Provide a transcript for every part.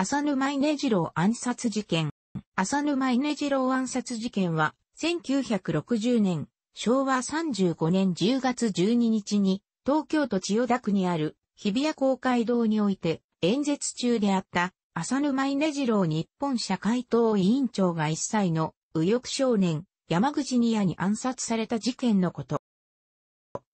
浅沼稲次郎暗殺事件。浅沼稲次郎暗殺事件は、1960年、昭和35年10月12日に、東京都千代田区にある日比谷公会堂において、演説中であった浅沼稲次郎日本社会党委員長が一切の右翼少年、山口ニアに暗殺された事件のこと。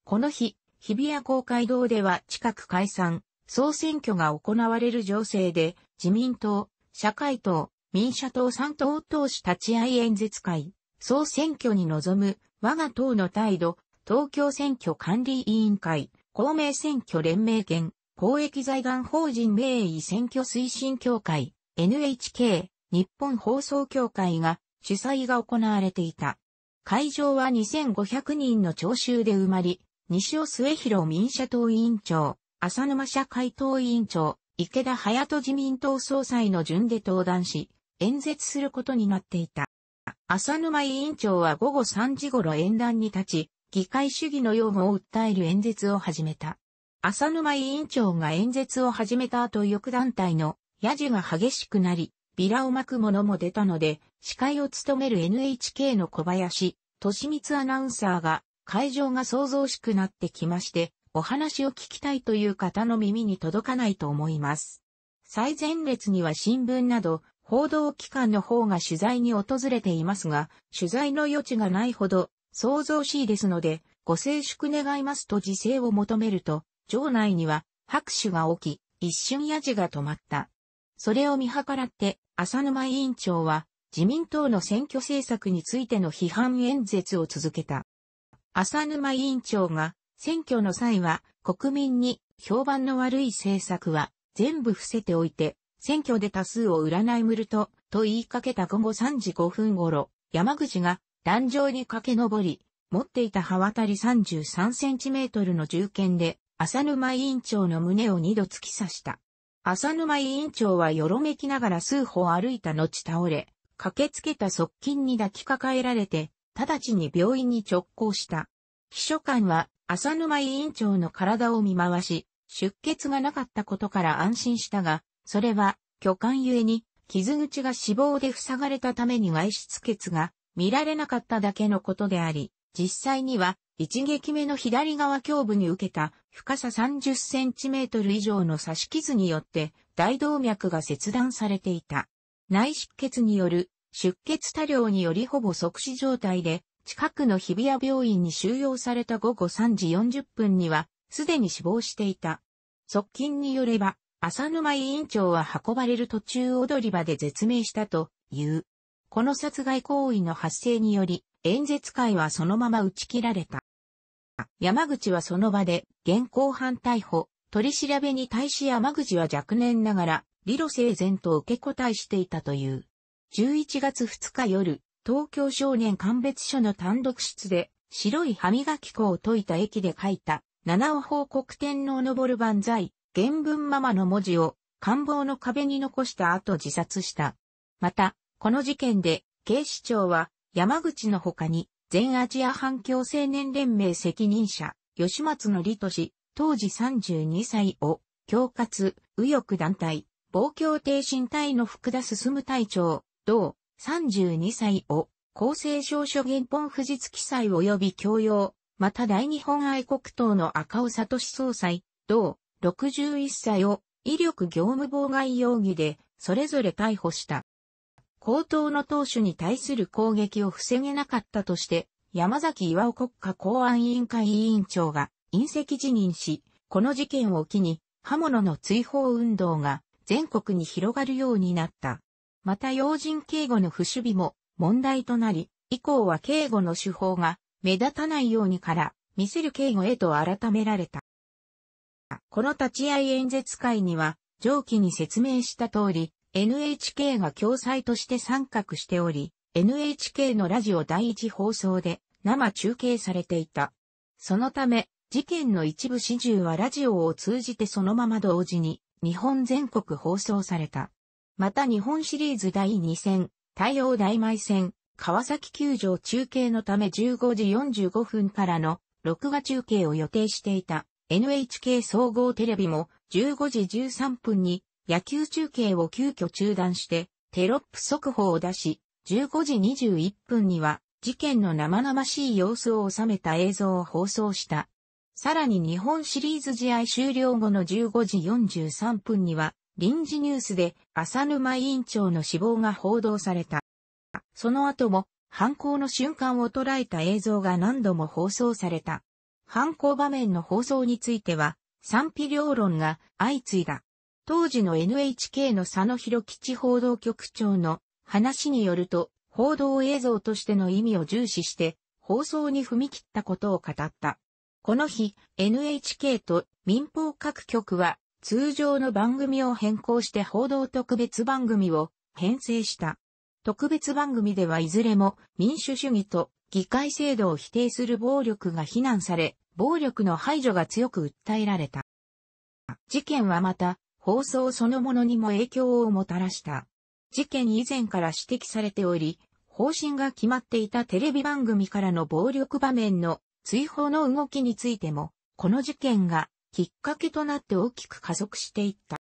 この日、日比谷公会堂では近く解散、総選挙が行われる情勢で、自民党、社会党、民社党3党党首立ち会い演説会、総選挙に臨む我が党の態度、東京選挙管理委員会、公明選挙連盟権、公益財団法人名医選挙推進協会、NHK、日本放送協会が主催が行われていた。会場は2500人の聴衆で埋まり、西尾末広民社党委員長、浅沼社会党委員長、池田隼人自民党総裁の順で登壇し、演説することになっていた。浅沼委員長は午後3時頃演壇に立ち、議会主義の擁護を訴える演説を始めた。浅沼委員長が演説を始めた後翌団体の野次が激しくなり、ビラをまく者も出たので、司会を務める NHK の小林、利光アナウンサーが、会場が騒々しくなってきまして、お話を聞きたいという方の耳に届かないと思います。最前列には新聞など、報道機関の方が取材に訪れていますが、取材の余地がないほど、想像しいですので、ご静粛願いますと自制を求めると、場内には拍手が起き、一瞬やじが止まった。それを見計らって、浅沼委員長は、自民党の選挙政策についての批判演説を続けた。浅沼委員長が選挙の際は国民に評判の悪い政策は全部伏せておいて、選挙で多数を占いむると、と言いかけた午後3時5分頃、山口が壇上に駆け上り、持っていた刃渡り33センチメートルの銃剣で、浅沼委員長の胸を二度突き刺した。浅沼委員長はよろめきながら数歩歩いた後倒れ、駆けつけた側近に抱きかかえられて、直ちに病院に直行した。秘書官は浅沼委員長の体を見回し、出血がなかったことから安心したが、それは、巨漢ゆえに、傷口が脂肪で塞がれたために外出血が見られなかっただけのことであり、実際には、一撃目の左側胸部に受けた深さ30センチメートル以上の刺し傷によって大動脈が切断されていた。内出血による出血多量によりほぼ即死状態で近くの日比谷病院に収容された午後3時40分には、すでに死亡していた。側近によれば、浅沼委員長は運ばれる途中踊り場で絶命したという。この殺害行為の発生により、演説会はそのまま打ち切られた。山口はその場で、現行犯逮捕、取り調べに対し山口は若年ながら、理路整然と受け答えしていたという。11月2日夜、東京少年鑑別所の単独室で、白い歯磨き粉を溶いた液で書いた、七尾報告天皇昇る万歳、原文ママの文字を、官房の壁に残した後自殺した。また、この事件で、警視庁は、山口の他に、全アジア反共青年連盟責任者、吉松の利氏当時32歳を、恐喝、右翼団体、暴挙挺身隊の福田進隊長、同、32歳を、厚生証書原本不実記載及び教養、また大日本愛国党の赤尾聡総裁、同61歳を、威力業務妨害容疑で、それぞれ逮捕した。高等の党首に対する攻撃を防げなかったとして、山崎岩尾国家公安委員会委員長が隕石辞任し、この事件を機に刃物の追放運動が全国に広がるようになった。また要人警護の不守備も問題となり、以降は警護の手法が目立たないようにから、見せる警護へと改められた。この立ち会い演説会には、上記に説明した通り、NHK が共催として参画しており、NHK のラジオ第一放送で生中継されていた。そのため、事件の一部始終はラジオを通じてそのまま同時に日本全国放送された。また日本シリーズ第2戦、太陽大米戦、川崎球場中継のため15時45分からの録画中継を予定していた NHK 総合テレビも15時13分に野球中継を急遽中断してテロップ速報を出し15時21分には事件の生々しい様子を収めた映像を放送した。さらに日本シリーズ試合終了後の15時43分には臨時ニュースで浅沼委員長の死亡が報道された。その後も犯行の瞬間を捉えた映像が何度も放送された。犯行場面の放送については賛否両論が相次いだ。当時の NHK の佐野博吉報道局長の話によると、報道映像としての意味を重視して放送に踏み切ったことを語った。この日、NHK と民放各局は通常の番組を変更して報道特別番組を編成した。特別番組ではいずれも民主主義と議会制度を否定する暴力が非難され、暴力の排除が強く訴えられた。事件はまた、放送そのものにも影響をもたらした。事件以前から指摘されており、方針が決まっていたテレビ番組からの暴力場面の追放の動きについても、この事件がきっかけとなって大きく加速していった。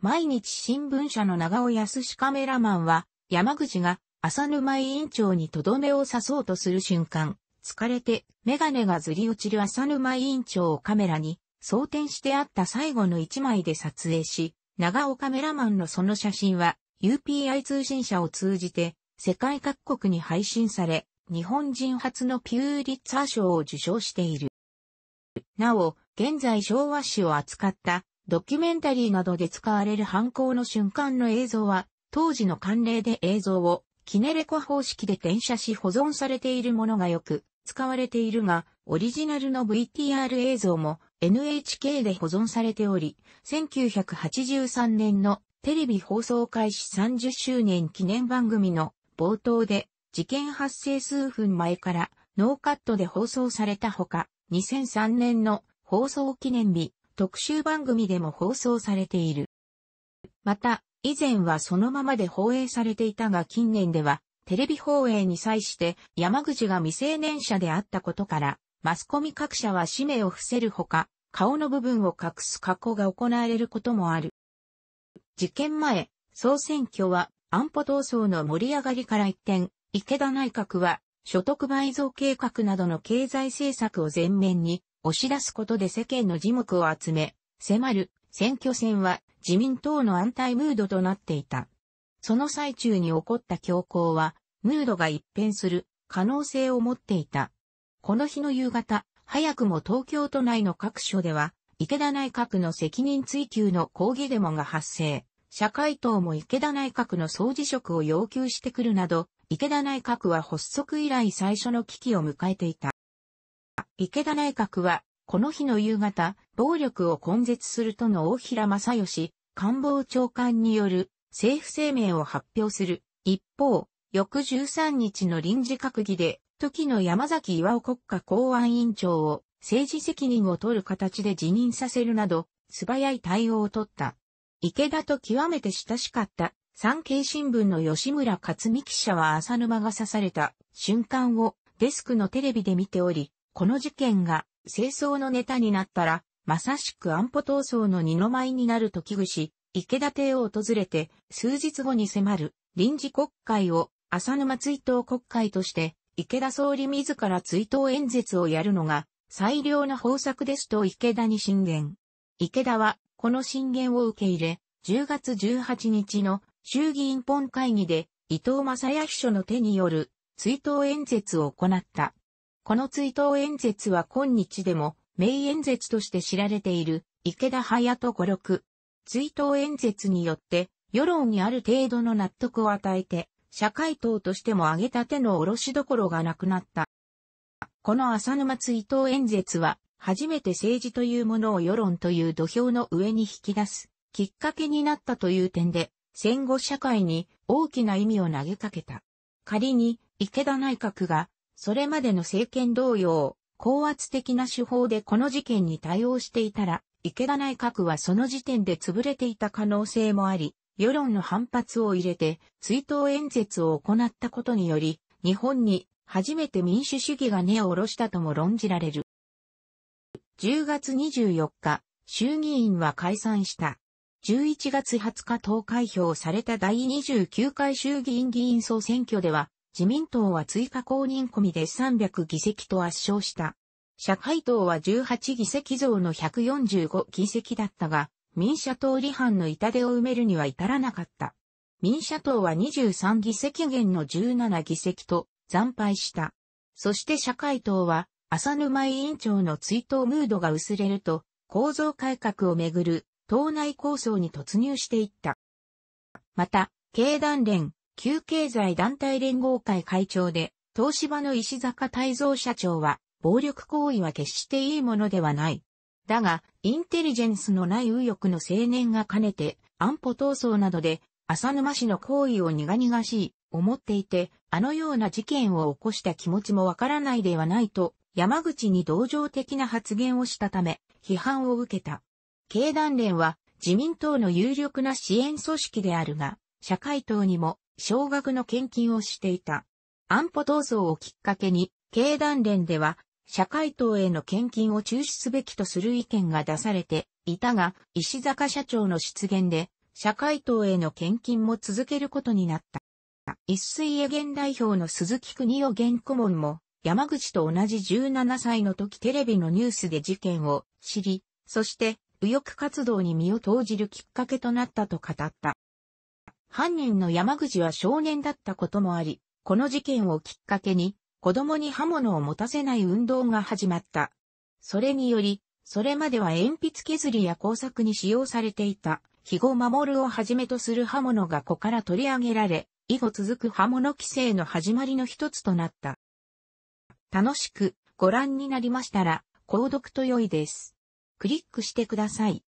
毎日新聞社の長尾康史カメラマンは、山口が浅沼委員長にとどめを刺そうとする瞬間、疲れてメガネがずり落ちる浅沼委員長をカメラに装填してあった最後の一枚で撮影し、長尾カメラマンのその写真は UPI 通信社を通じて世界各国に配信され、日本人初のピューリッツァー賞を受賞している。なお、現在昭和史を扱ったドキュメンタリーなどで使われる犯行の瞬間の映像は、当時の慣例で映像をキネレコ方式で転写し保存されているものがよく使われているが、オリジナルの VTR 映像も NHK で保存されており、1983年のテレビ放送開始30周年記念番組の冒頭で事件発生数分前からノーカットで放送されたほか、2003年の放送記念日、特集番組でも放送されている。また、以前はそのままで放映されていたが近年では、テレビ放映に際して山口が未成年者であったことから、マスコミ各社は氏名を伏せるほか、顔の部分を隠す加工が行われることもある。事件前、総選挙は安保闘争の盛り上がりから一転、池田内閣は所得倍増計画などの経済政策を前面に押し出すことで世間の耳目を集め、迫る選挙戦は自民党の安泰ムードとなっていた。その最中に起こった強行は、ムードが一変する可能性を持っていた。この日の夕方、早くも東京都内の各所では、池田内閣の責任追及の抗議デモが発生。社会党も池田内閣の総辞職を要求してくるなど、池田内閣は発足以来最初の危機を迎えていた。池田内閣は、この日の夕方、暴力を根絶するとの大平正義、官房長官による政府声明を発表する。一方、翌13日の臨時閣議で、時の山崎岩尾国家公安委員長を政治責任を取る形で辞任させるなど、素早い対応を取った。池田と極めて親しかった産経新聞の吉村克美記者は浅沼が刺された瞬間をデスクのテレビで見ており、この事件が清掃のネタになったら、まさしく安保闘争の二の舞になると危惧し、池田邸を訪れて、数日後に迫る臨時国会を浅沼追悼国会として、池田総理自ら追悼演説をやるのが最良の方策ですと池田に進言。池田はこの進言を受け入れ、10月18日の衆議院本会議で伊藤正也秘書の手による追悼演説を行った。この追悼演説は今日でも名演説として知られている池田隼人五六。追悼演説によって世論にある程度の納得を与えて社会党としても挙げた手の下ろしどころがなくなった。この浅沼追悼演説は初めて政治というものを世論という土俵の上に引き出すきっかけになったという点で戦後社会に大きな意味を投げかけた。仮に池田内閣がそれまでの政権同様、高圧的な手法でこの事件に対応していたら、池田内閣はその時点で潰れていた可能性もあり、世論の反発を入れて追悼演説を行ったことにより、日本に初めて民主主義が根を下ろしたとも論じられる。10月24日、衆議院は解散した。11月20日投開票された第29回衆議院議員総選挙では、自民党は追加公認込みで300議席と圧勝した。社会党は18議席増の145議席だったが、民社党離反の痛手を埋めるには至らなかった。民社党は23議席減の17議席と惨敗した。そして社会党は、浅沼委員長の追悼ムードが薄れると、構造改革をめぐる党内構想に突入していった。また、経団連、旧経済団体連合会会長で、東芝の石坂泰造社長は、暴力行為は決していいものではない。だが、インテリジェンスのない右翼の青年が兼ねて、安保闘争などで、浅沼氏の行為を苦々しい、思っていて、あのような事件を起こした気持ちもわからないではないと、山口に同情的な発言をしたため、批判を受けた。経団連は、自民党の有力な支援組織であるが、社会党にも少額の献金をしていた。安保闘争をきっかけに、経団連では、社会党への献金を中止すべきとする意見が出されていたが、石坂社長の出現で、社会党への献金も続けることになった。一水へ現代表の鈴木邦夫現顧問も、山口と同じ17歳の時テレビのニュースで事件を知り、そして右翼活動に身を投じるきっかけとなったと語った。犯人の山口は少年だったこともあり、この事件をきっかけに、子供に刃物を持たせない運動が始まった。それにより、それまでは鉛筆削りや工作に使用されていた、肥後守をはじめとする刃物が子から取り上げられ、以後続く刃物規制の始まりの一つとなった。楽しくご覧になりましたら、購読と良いです。クリックしてください。